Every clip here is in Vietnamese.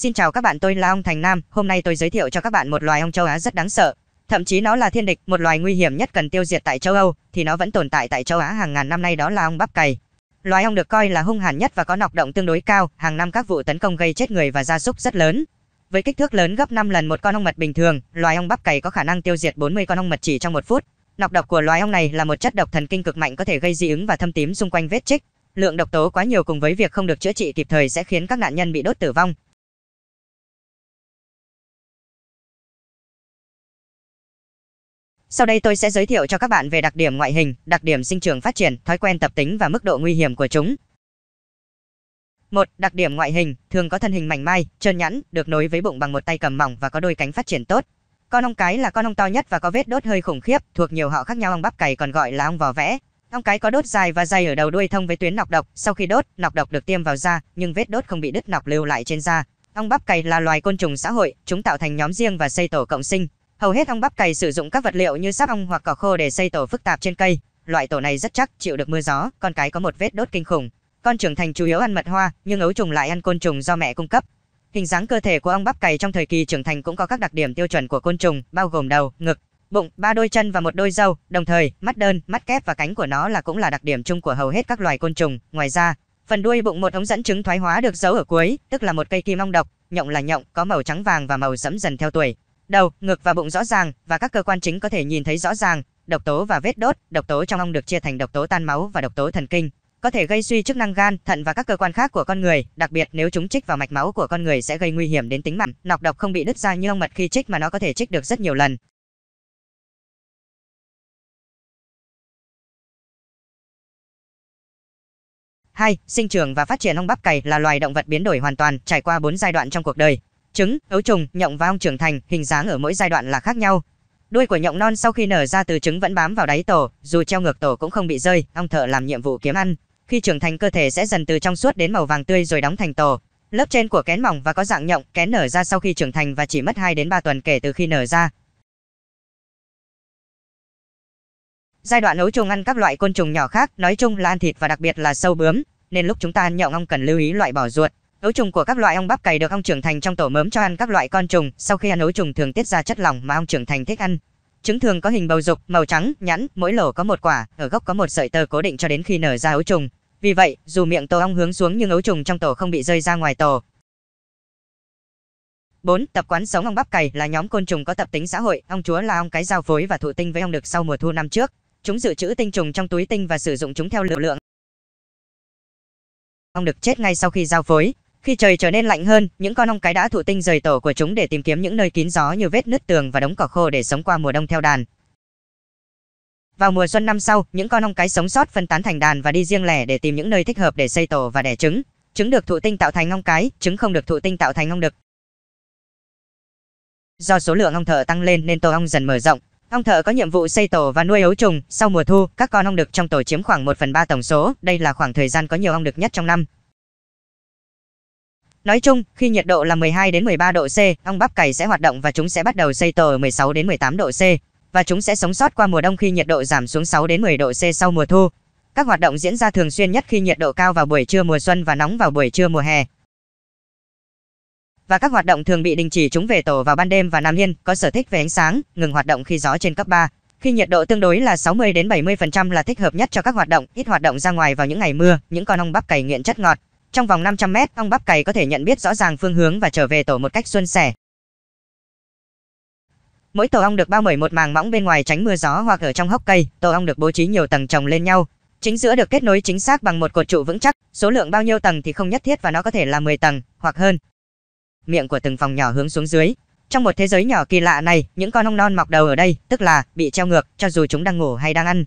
Xin chào các bạn, tôi là ông Thành Nam. Hôm nay tôi giới thiệu cho các bạn một loài ong châu Á rất đáng sợ. Thậm chí nó là thiên địch, một loài nguy hiểm nhất cần tiêu diệt tại châu Âu, thì nó vẫn tồn tại tại châu Á hàng ngàn năm nay đó là ong bắp cày. Loài ong được coi là hung hàn nhất và có nọc động tương đối cao, hàng năm các vụ tấn công gây chết người và gia súc rất lớn. Với kích thước lớn gấp 5 lần một con ong mật bình thường, loài ong bắp cày có khả năng tiêu diệt 40 con ong mật chỉ trong một phút. Nọc độc của loài ong này là một chất độc thần kinh cực mạnh có thể gây dị ứng và thâm tím xung quanh vết chích. Lượng độc tố quá nhiều cùng với việc không được chữa trị kịp thời sẽ khiến các nạn nhân bị đốt tử vong. Sau đây tôi sẽ giới thiệu cho các bạn về đặc điểm ngoại hình, đặc điểm sinh trưởng phát triển, thói quen tập tính và mức độ nguy hiểm của chúng. Một, Đặc điểm ngoại hình, thường có thân hình mảnh mai, trơn nhẵn, được nối với bụng bằng một tay cầm mỏng và có đôi cánh phát triển tốt. Con ong cái là con ong to nhất và có vết đốt hơi khủng khiếp, thuộc nhiều họ khác nhau ong bắp cày còn gọi là ong vò vẽ. Ong cái có đốt dài và dày ở đầu đuôi thông với tuyến nọc độc, sau khi đốt, nọc độc được tiêm vào da, nhưng vết đốt không bị đứt nọc lưu lại trên da. Ong bắp cày là loài côn trùng xã hội, chúng tạo thành nhóm riêng và xây tổ cộng sinh, Hầu hết ong bắp cày sử dụng các vật liệu như sáp ong hoặc cỏ khô để xây tổ phức tạp trên cây. Loại tổ này rất chắc, chịu được mưa gió, con cái có một vết đốt kinh khủng. Con trưởng thành chủ yếu ăn mật hoa, nhưng ấu trùng lại ăn côn trùng do mẹ cung cấp. Hình dáng cơ thể của ong bắp cày trong thời kỳ trưởng thành cũng có các đặc điểm tiêu chuẩn của côn trùng, bao gồm đầu, ngực, bụng, ba đôi chân và một đôi râu, đồng thời mắt đơn, mắt kép và cánh của nó là cũng là đặc điểm chung của hầu hết các loài côn trùng. Ngoài ra, phần đuôi bụng một ống dẫn chứng thoái hóa được giấu ở cuối, tức là một cây kim ong độc, nhộng là nhộng, có màu trắng vàng và màu sẫm dần theo tuổi đầu, ngực và bụng rõ ràng và các cơ quan chính có thể nhìn thấy rõ ràng, độc tố và vết đốt, độc tố trong ong được chia thành độc tố tan máu và độc tố thần kinh, có thể gây suy chức năng gan, thận và các cơ quan khác của con người, đặc biệt nếu chúng trích vào mạch máu của con người sẽ gây nguy hiểm đến tính mạng. Nọc độc không bị đứt ra như ong mật khi trích mà nó có thể trích được rất nhiều lần. Hai, sinh trưởng và phát triển ong bắp cày là loài động vật biến đổi hoàn toàn, trải qua 4 giai đoạn trong cuộc đời, trứng, ấu trùng, nhộng và ong trưởng thành, hình dáng ở mỗi giai đoạn là khác nhau. Đuôi của nhộng non sau khi nở ra từ trứng vẫn bám vào đáy tổ, dù treo ngược tổ cũng không bị rơi, ong thợ làm nhiệm vụ kiếm ăn. Khi trưởng thành cơ thể sẽ dần từ trong suốt đến màu vàng tươi rồi đóng thành tổ. Lớp trên của kén mỏng và có dạng nhộng, kén nở ra sau khi trưởng thành và chỉ mất 2 đến 3 tuần kể từ khi nở ra. Giai đoạn ấu trùng ăn các loại côn trùng nhỏ khác, nói chung là ăn thịt và đặc biệt là sâu bướm, nên lúc chúng ta ăn nhậu ong cần lưu ý loại bỏ ruột, Ấu trùng của các loại ong bắp cày được ong trưởng thành trong tổ mớm cho ăn các loại con trùng, sau khi ăn ấu trùng thường tiết ra chất lỏng mà ong trưởng thành thích ăn. Trứng thường có hình bầu dục, màu trắng, nhẵn, mỗi lỗ có một quả, ở gốc có một sợi tơ cố định cho đến khi nở ra ấu trùng. Vì vậy, dù miệng tổ ong hướng xuống nhưng ấu trùng trong tổ không bị rơi ra ngoài tổ. 4. Tập quán sống ong bắp cày là nhóm côn trùng có tập tính xã hội, ong chúa là ong cái giao phối và thụ tinh với ong đực sau mùa thu năm trước. Chúng dự trữ tinh trùng trong túi tinh và sử dụng chúng theo liều lượng. Ong đực chết ngay sau khi giao phối, khi trời trở nên lạnh hơn, những con ong cái đã thụ tinh rời tổ của chúng để tìm kiếm những nơi kín gió như vết nứt tường và đống cỏ khô để sống qua mùa đông theo đàn. Vào mùa xuân năm sau, những con ong cái sống sót phân tán thành đàn và đi riêng lẻ để tìm những nơi thích hợp để xây tổ và đẻ trứng. Trứng được thụ tinh tạo thành ong cái, trứng không được thụ tinh tạo thành ong đực. Do số lượng ong thợ tăng lên nên tổ ong dần mở rộng. Ong thợ có nhiệm vụ xây tổ và nuôi ấu trùng. Sau mùa thu, các con ong đực trong tổ chiếm khoảng 1 phần 3 tổng số. Đây là khoảng thời gian có nhiều ong đực nhất trong năm. Nói chung, khi nhiệt độ là 12 đến 13 độ C, ong bắp cày sẽ hoạt động và chúng sẽ bắt đầu xây tổ ở 16 đến 18 độ C và chúng sẽ sống sót qua mùa đông khi nhiệt độ giảm xuống 6 đến 10 độ C sau mùa thu. Các hoạt động diễn ra thường xuyên nhất khi nhiệt độ cao vào buổi trưa mùa xuân và nóng vào buổi trưa mùa hè. Và các hoạt động thường bị đình chỉ chúng về tổ vào ban đêm và Nam Hiên có sở thích về ánh sáng, ngừng hoạt động khi gió trên cấp 3. Khi nhiệt độ tương đối là 60 đến 70% là thích hợp nhất cho các hoạt động, ít hoạt động ra ngoài vào những ngày mưa, những con ong bắp cày nghiện chất ngọt. Trong vòng 500 mét, ong bắp cày có thể nhận biết rõ ràng phương hướng và trở về tổ một cách xuân sẻ. Mỗi tổ ong được bao bởi một màng mỏng bên ngoài tránh mưa gió hoặc ở trong hốc cây, tổ ong được bố trí nhiều tầng chồng lên nhau. Chính giữa được kết nối chính xác bằng một cột trụ vững chắc, số lượng bao nhiêu tầng thì không nhất thiết và nó có thể là 10 tầng hoặc hơn. Miệng của từng phòng nhỏ hướng xuống dưới. Trong một thế giới nhỏ kỳ lạ này, những con ong non mọc đầu ở đây, tức là bị treo ngược, cho dù chúng đang ngủ hay đang ăn,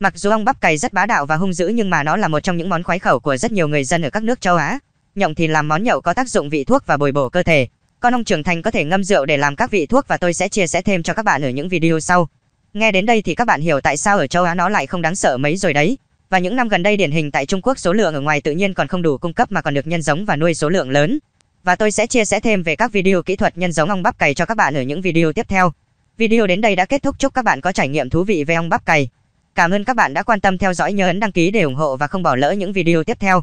Mặc dù ong bắp cày rất bá đạo và hung dữ nhưng mà nó là một trong những món khoái khẩu của rất nhiều người dân ở các nước châu Á. Nhộng thì làm món nhậu có tác dụng vị thuốc và bồi bổ cơ thể. Con ong trưởng thành có thể ngâm rượu để làm các vị thuốc và tôi sẽ chia sẻ thêm cho các bạn ở những video sau. Nghe đến đây thì các bạn hiểu tại sao ở châu Á nó lại không đáng sợ mấy rồi đấy. Và những năm gần đây điển hình tại Trung Quốc số lượng ở ngoài tự nhiên còn không đủ cung cấp mà còn được nhân giống và nuôi số lượng lớn. Và tôi sẽ chia sẻ thêm về các video kỹ thuật nhân giống ong bắp cày cho các bạn ở những video tiếp theo. Video đến đây đã kết thúc chúc các bạn có trải nghiệm thú vị về ong bắp cày. Cảm ơn các bạn đã quan tâm theo dõi nhớ ấn đăng ký để ủng hộ và không bỏ lỡ những video tiếp theo.